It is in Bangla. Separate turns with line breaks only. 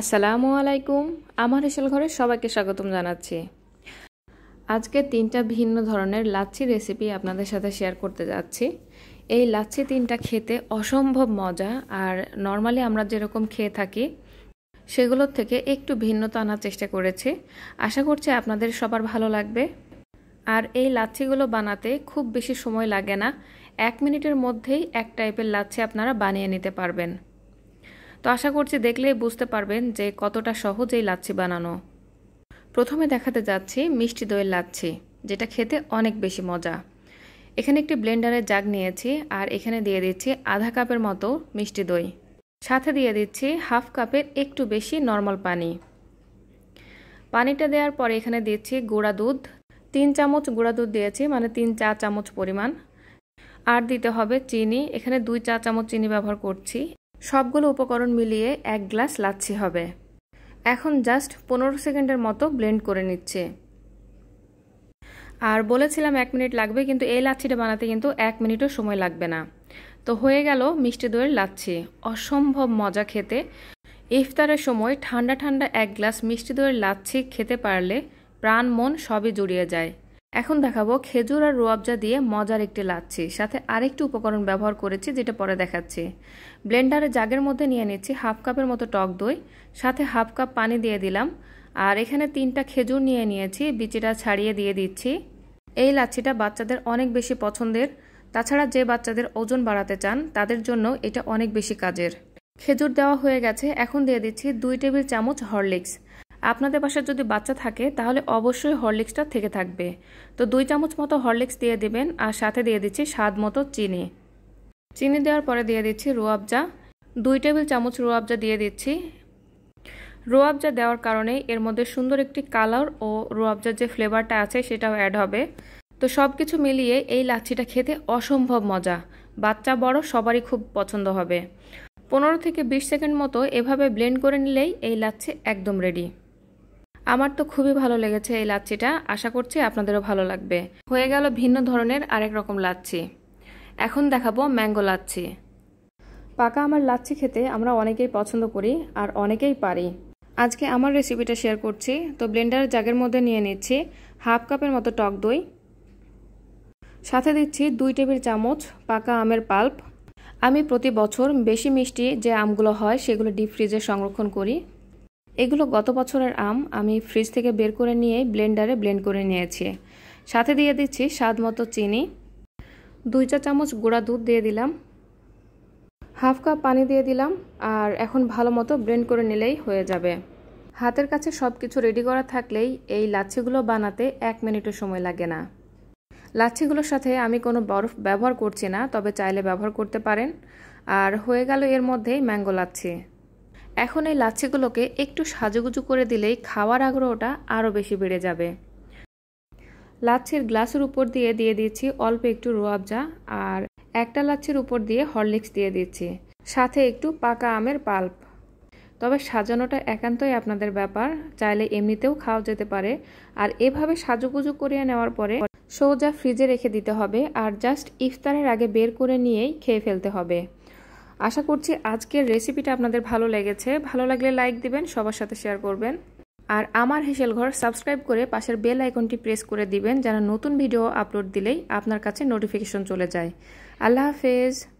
আসসালামু আলাইকুম আমার হেসেল ঘরে সবাইকে স্বাগতম জানাচ্ছি আজকে তিনটা ভিন্ন ধরনের লাচ্ছি রেসিপি আপনাদের সাথে শেয়ার করতে যাচ্ছি এই লাচ্ছি তিনটা খেতে অসম্ভব মজা আর নর্মালি আমরা যেরকম খেয়ে থাকি সেগুলোর থেকে একটু ভিন্নতা আনার চেষ্টা করেছি আশা করছি আপনাদের সবার ভালো লাগবে আর এই লাচ্ছিগুলো বানাতে খুব বেশি সময় লাগে না এক মিনিটের মধ্যেই এক টাইপের লাচ্ছি আপনারা বানিয়ে নিতে পারবেন তো আশা করছি দেখলেই বুঝতে পারবেন যে কতটা সহজেই লাচ্ছি বানানো প্রথমে দেখাতে যাচ্ছি মিষ্টি দইয়ের লাচ্ছি যেটা খেতে অনেক বেশি মজা এখানে একটি ব্লেন্ডারের জাগ নিয়েছি আর এখানে দিয়ে দিচ্ছি আধা কাপের মতো মিষ্টি দই সাথে দিয়ে দিচ্ছি হাফ কাপের একটু বেশি নর্মাল পানি পানিটা দেওয়ার পরে এখানে দিচ্ছি গুঁড়া দুধ তিন চামচ গুঁড়া দুধ দিয়েছি মানে তিন চা চামচ পরিমাণ আর দিতে হবে চিনি এখানে দুই চা চামচ চিনি ব্যবহার করছি সবগুলো উপকরণ মিলিয়ে এক গ্লাস লাচ্ছি হবে এখন জাস্ট পনেরো সেকেন্ডের মতো ব্লেন্ড করে নিচ্ছে আর বলেছিলাম এক মিনিট লাগবে কিন্তু এই লাচ্ছিটা বানাতে কিন্তু এক মিনিটও সময় লাগবে না তো হয়ে গেল মিষ্টি দইয়ের লাচ্ছি অসম্ভব মজা খেতে ইফতারের সময় ঠান্ডা ঠান্ডা এক গ্লাস মিষ্টি দইয়ের লাচ্ছি খেতে পারলে প্রাণ মন সবই জুড়িয়ে যায় এখন দেখাবো খেজুর আর রোয়াবজা দিয়ে মজার একটি লাচ্ছি সাথে আরেকটি উপকরণ ব্যবহার করেছি যেটা পরে দেখাচ্ছি ব্লেন্ডারে জাগের মধ্যে নিয়ে নিচ্ছি হাফ কাপের মতো টক দই সাথে হাফ কাপ পানি দিয়ে দিলাম আর এখানে তিনটা খেজুর নিয়ে নিয়েছি বিচিটা ছাড়িয়ে দিয়ে দিচ্ছি এই লাচ্ছিটা বাচ্চাদের অনেক বেশি পছন্দের তাছাড়া যে বাচ্চাদের ওজন বাড়াতে চান তাদের জন্য এটা অনেক বেশি কাজের খেজুর দেওয়া হয়ে গেছে এখন দিয়ে দিচ্ছি দুই টেবিল চামচ হরলিক্স আপনাদের বাসায় যদি বাচ্চা থাকে তাহলে অবশ্যই হরলিক্সটা থেকে থাকবে তো দুই চামচ মতো হরলিক্স দিয়ে দেবেন আর সাথে দিয়ে দিচ্ছি স্বাদ মতো চিনি চিনি দেওয়ার পরে দিয়ে দিচ্ছি রুয়াবজা দুই টেবিল চামচ রুয়াবজা দিয়ে দিচ্ছি রুয়াবজা দেওয়ার কারণে এর মধ্যে সুন্দর একটি কালার ও রুয়াবজার যে ফ্লেভারটা আছে সেটাও অ্যাড হবে তো সব কিছু মিলিয়ে এই লাচ্ছিটা খেতে অসম্ভব মজা বাচ্চা বড় সবারই খুব পছন্দ হবে পনেরো থেকে বিশ সেকেন্ড মতো এভাবে ব্লেন্ড করে নিলেই এই লাচ্ছি একদম রেডি আমার তো খুবই ভালো লেগেছে এই লাচ্ছিটা আশা করছি আপনাদেরও ভালো লাগবে হয়ে গেল ভিন্ন ধরনের আরেক রকম লাচ্ছি এখন দেখাবো ম্যাঙ্গো লাচ্ছি পাকা আমার লাচ্ছি খেতে আমরা অনেকেই পছন্দ করি আর অনেকেই পারি আজকে আমার রেসিপিটা শেয়ার করছি তো ব্লেন্ডার জাগের মধ্যে নিয়ে নিচ্ছি হাফ কাপের মতো টক দই সাথে দিচ্ছি দুই টেবিল চামচ পাকা আমের পাল্প আমি প্রতি বছর বেশি মিষ্টি যে আমগুলো হয় সেগুলো ডিপ ফ্রিজে সংরক্ষণ করি এগুলো গত বছরের আম আমি ফ্রিজ থেকে বের করে নিয়ে ব্লেন্ডারে ব্লেন্ড করে নিয়েছি সাথে দিয়ে দিচ্ছি স্বাদ মতো চিনি দুই চা চামচ গুঁড়া দুধ দিয়ে দিলাম হাফ কাপ পানি দিয়ে দিলাম আর এখন ভালো মতো ব্লেন্ড করে নিলেই হয়ে যাবে হাতের কাছে সব কিছু রেডি করা থাকলেই এই লাচ্ছিগুলো বানাতে এক মিনিটও সময় লাগে না লাচ্ছিগুলোর সাথে আমি কোনো বরফ ব্যবহার করছি না তবে চাইলে ব্যবহার করতে পারেন আর হয়ে গেল এর মধ্যেই ম্যাঙ্গো লাচ্ছি এখন এই লাচ্ছিগুলোকে একটু সাজুগুজু করে দিলেই খাওয়ার আগ্রহটা আরও বেশি বেড়ে যাবে লাচ্ছির গ্লাসের উপর দিয়ে দিয়ে দিচ্ছি অল্প একটু রোয়াবজা আর একটা লাচ্ছির উপর দিয়ে হরলিক্স দিয়ে দিচ্ছি সাথে একটু পাকা আমের পাল্প তবে সাজানোটা একান্তই আপনাদের ব্যাপার চাইলে এমনিতেও খাওয়া যেতে পারে আর এভাবে সাজুগুজু করিয়ে নেওয়ার পরে সোজা ফ্রিজে রেখে দিতে হবে আর জাস্ট ইফতারের আগে বের করে নিয়েই খেয়ে ফেলতে হবে আশা করছি আজকের রেসিপিটা আপনাদের ভালো লেগেছে ভালো লাগলে লাইক দিবেন সবার সাথে শেয়ার করবেন আর আমার হেসেল ঘর সাবস্ক্রাইব করে পাশের বেল আইকনটি প্রেস করে দিবেন যেন নতুন ভিডিও আপলোড দিলেই আপনার কাছে নোটিফিকেশন চলে যায় আল্লাহ হাফেজ